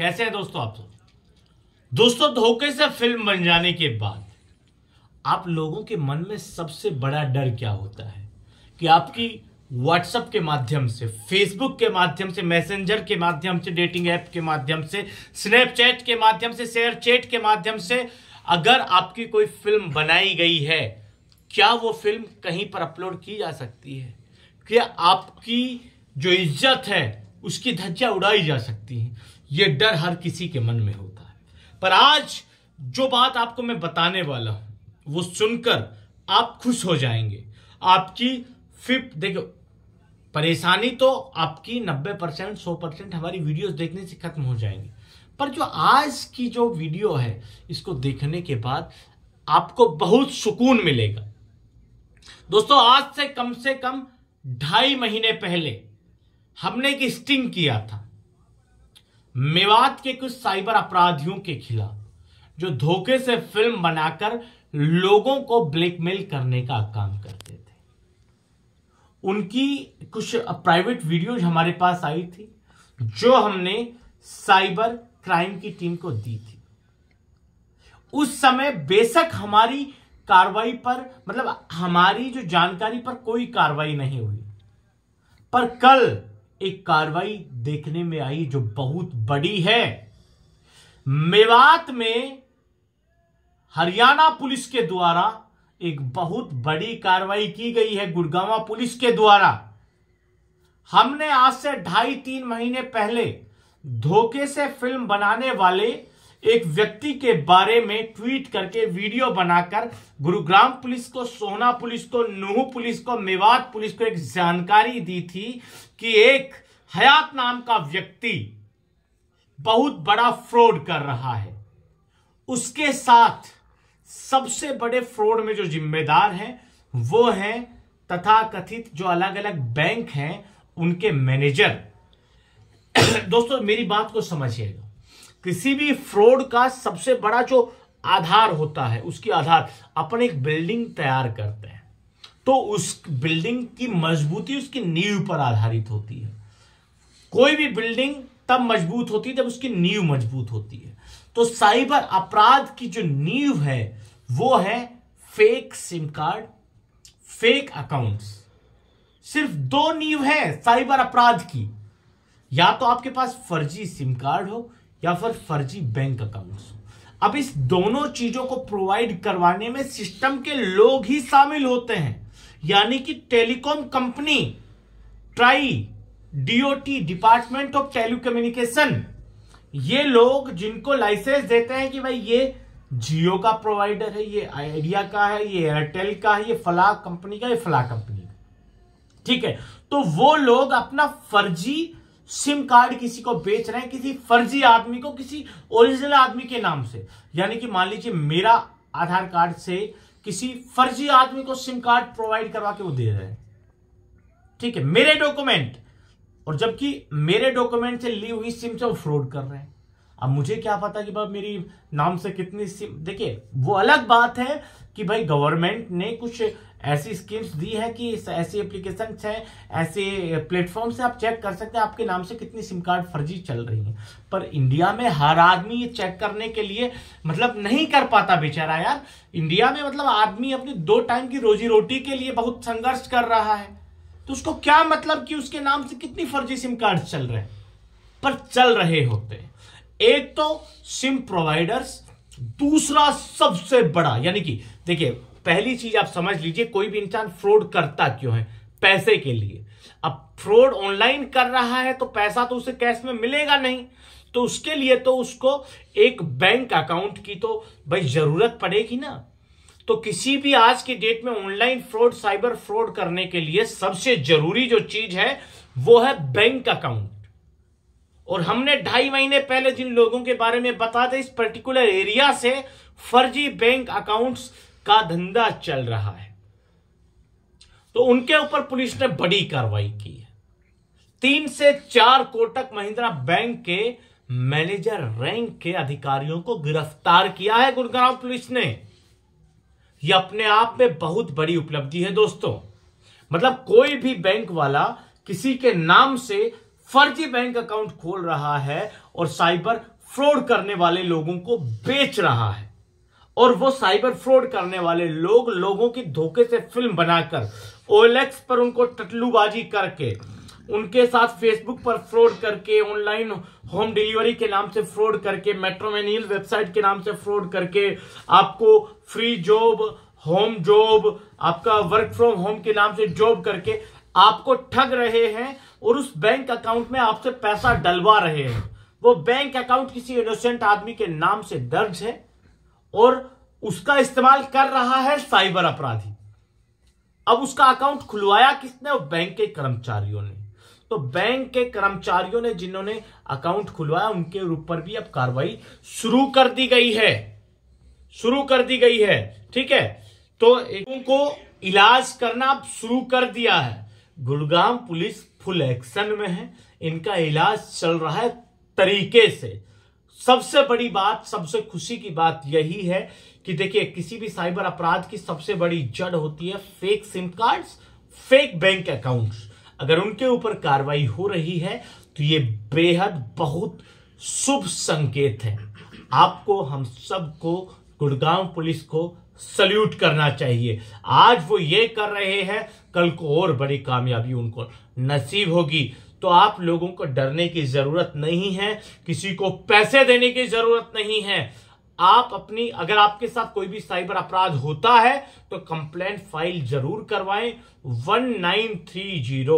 कैसे हैं दोस्तों आप सब दोस्तों धोखे से फिल्म बन जाने के बाद आप लोगों के मन में सबसे बड़ा डर क्या होता है कि आपकी व्हाट्सएप के माध्यम से फेसबुक के माध्यम से मैसेंजर के माध्यम से डेटिंग ऐप के माध्यम से स्नैपचैट के माध्यम से शेयर चैट के माध्यम से अगर आपकी कोई फिल्म बनाई गई है क्या वो फिल्म कहीं पर अपलोड की जा सकती है क्या आपकी जो इज्जत है उसकी धज्जा उड़ाई जा सकती है ये डर हर किसी के मन में होता है पर आज जो बात आपको मैं बताने वाला हूं वो सुनकर आप खुश हो जाएंगे आपकी फिप देखो परेशानी तो आपकी 90 परसेंट सौ परसेंट हमारी वीडियोस देखने से खत्म हो जाएंगी पर जो आज की जो वीडियो है इसको देखने के बाद आपको बहुत सुकून मिलेगा दोस्तों आज से कम से कम ढाई महीने पहले हमने एक स्टिंग किया था मेवात के कुछ साइबर अपराधियों के खिलाफ जो धोखे से फिल्म बनाकर लोगों को ब्लैकमेल करने का काम करते थे उनकी कुछ प्राइवेट वीडियोज हमारे पास आई थी जो हमने साइबर क्राइम की टीम को दी थी उस समय बेशक हमारी कार्रवाई पर मतलब हमारी जो जानकारी पर कोई कार्रवाई नहीं हुई पर कल एक कार्रवाई देखने में आई जो बहुत बड़ी है मेवात में हरियाणा पुलिस के द्वारा एक बहुत बड़ी कार्रवाई की गई है गुड़गावा पुलिस के द्वारा हमने आज से ढाई तीन महीने पहले धोखे से फिल्म बनाने वाले एक व्यक्ति के बारे में ट्वीट करके वीडियो बनाकर गुरुग्राम पुलिस को सोना पुलिस को नूह पुलिस को मेवात पुलिस को एक जानकारी दी थी कि एक हयात नाम का व्यक्ति बहुत बड़ा फ्रॉड कर रहा है उसके साथ सबसे बड़े फ्रॉड में जो जिम्मेदार हैं वो हैं तथा कथित जो अलग अलग बैंक हैं उनके मैनेजर दोस्तों मेरी बात को समझिएगा किसी भी फ्रॉड का सबसे बड़ा जो आधार होता है उसकी आधार अपन एक बिल्डिंग तैयार करते हैं तो उस बिल्डिंग की मजबूती उसकी नींव पर आधारित होती है कोई भी बिल्डिंग तब मजबूत होती है जब उसकी नींव मजबूत होती है तो साइबर अपराध की जो नींव है वो है fake sim card fake accounts सिर्फ दो नींव है साइबर अपराध की या तो आपके पास फर्जी सिम कार्ड हो या फिर फर्जी बैंक अकाउंट्स अब इस दोनों चीजों को प्रोवाइड करवाने में सिस्टम के लोग ही शामिल होते हैं यानी कि telecom company TRAI DOT department of telecommunication ये लोग जिनको लाइसेंस देते हैं कि भाई ये जियो का प्रोवाइडर है ये आइडिया का है ये एयरटेल का है ये फला कंपनी का ये फला कंपनी का ठीक है तो वो लोग अपना फर्जी सिम कार्ड किसी को बेच रहे हैं किसी फर्जी आदमी को किसी ओरिजिनल आदमी के नाम से यानी कि मान लीजिए मेरा आधार कार्ड से किसी फर्जी आदमी को सिम कार्ड प्रोवाइड करवा के वो दे रहे हैं ठीक है मेरे डॉक्यूमेंट और जबकि मेरे डॉक्यूमेंट से ली हुई सिम से वो फ्रॉड कर रहे हैं अब मुझे क्या पता कि भाई मेरी नाम से कितनी सिम देखिए वो अलग बात है कि भाई गवर्नमेंट ने कुछ ऐसी स्कीम्स दी है कि ऐसी एप्लीकेशन है ऐसे प्लेटफॉर्म से आप चेक कर सकते हैं आपके नाम से कितनी सिम कार्ड फर्जी चल रही है पर इंडिया में हर आदमी ये चेक करने के लिए मतलब नहीं कर पाता बेचारा यार इंडिया में मतलब आदमी अपनी दो टाइम की रोजी रोटी के लिए बहुत संघर्ष कर रहा है तो उसको क्या मतलब कि उसके नाम से कितनी फर्जी सिम कार्ड चल रहे हैं पर चल रहे होते हैं एक तो सिम प्रोवाइडर्स दूसरा सबसे बड़ा यानी कि देखिए पहली चीज आप समझ लीजिए कोई भी इंसान फ्रॉड करता क्यों है पैसे के लिए अब फ्रॉड ऑनलाइन कर रहा है तो पैसा तो उसे कैश में मिलेगा नहीं तो उसके लिए तो उसको एक बैंक अकाउंट की तो भाई जरूरत पड़ेगी ना तो किसी भी आज के डेट में ऑनलाइन फ्रॉड साइबर फ्रॉड करने के लिए सबसे जरूरी जो चीज है वो है बैंक अकाउंट और हमने ढाई महीने पहले जिन लोगों के बारे में बता दें इस पर्टिकुलर एरिया से फर्जी बैंक अकाउंट्स का धंधा चल रहा है तो उनके ऊपर पुलिस ने बड़ी कार्रवाई की है तीन से चार कोटक महिंद्रा बैंक के मैनेजर रैंक के अधिकारियों को गिरफ्तार किया है गुड़गांव पुलिस ने यह अपने आप में बहुत बड़ी उपलब्धि है दोस्तों मतलब कोई भी बैंक वाला किसी के नाम से फर्जी बैंक अकाउंट खोल रहा है और साइबर फ्रॉड करने वाले लोगों को बेच रहा है और वो साइबर फ्रॉड करने वाले लोग लोगों की धोखे से फिल्म बनाकर ओएलएक्स पर उनको टटलूबाजी करके उनके साथ फेसबुक पर फ्रॉड करके ऑनलाइन होम डिलीवरी के नाम से फ्रॉड करके मेट्रोमेनियल वेबसाइट के नाम से फ्रॉड करके आपको फ्री जॉब होम जॉब आपका वर्क फ्रॉम होम के नाम से जॉब करके आपको ठग रहे हैं और उस बैंक अकाउंट में आपसे पैसा डलवा रहे हैं वो बैंक अकाउंट किसी इनोसेंट आदमी के नाम से दर्ज है और उसका इस्तेमाल कर रहा है साइबर अपराधी अब उसका अकाउंट खुलवाया किसने बैंक के कर्मचारियों ने तो बैंक के कर्मचारियों ने जिन्होंने अकाउंट खुलवाया उनके ऊपर भी अब कार्रवाई शुरू कर दी गई है शुरू कर दी गई है ठीक है तो उनको इलाज करना अब शुरू कर दिया है गुड़गांव पुलिस फुल एक्शन में है इनका इलाज चल रहा है तरीके से सबसे बड़ी बात सबसे खुशी की बात यही है कि देखिए किसी भी साइबर अपराध की सबसे बड़ी जड़ होती है fake sim cards fake bank accounts अगर उनके ऊपर कार्रवाई हो रही है तो ये बेहद बहुत शुभ संकेत है आपको हम सबको गुड़गांव पुलिस को सल्यूट करना चाहिए आज वो ये कर रहे हैं कल को और बड़ी कामयाबी उनको नसीब होगी तो आप लोगों को डरने की जरूरत नहीं है किसी को पैसे देने की जरूरत नहीं है आप अपनी अगर आपके साथ कोई भी साइबर अपराध होता है तो कंप्लेन फाइल जरूर करवाएं 1930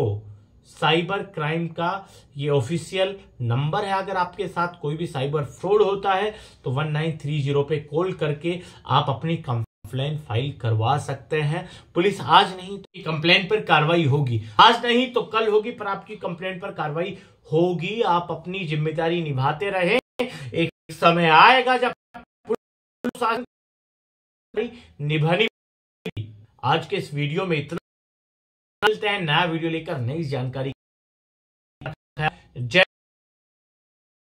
साइबर क्राइम का ये ऑफिशियल नंबर है अगर आपके साथ कोई भी साइबर फ्रॉड होता है तो 1930 पे कॉल करके आप अपनी कंप कंप्लेन फाइल करवा सकते हैं पुलिस आज नहीं तो कंप्लेन पर कार्रवाई होगी आज नहीं तो कल होगी पर आपकी कंप्लेन पर कार्रवाई होगी आप अपनी जिम्मेदारी निभाते रहे एक समय आएगा जब निभानी आज के इस वीडियो में इतना मिलते हैं नया वीडियो लेकर नई जानकारी जय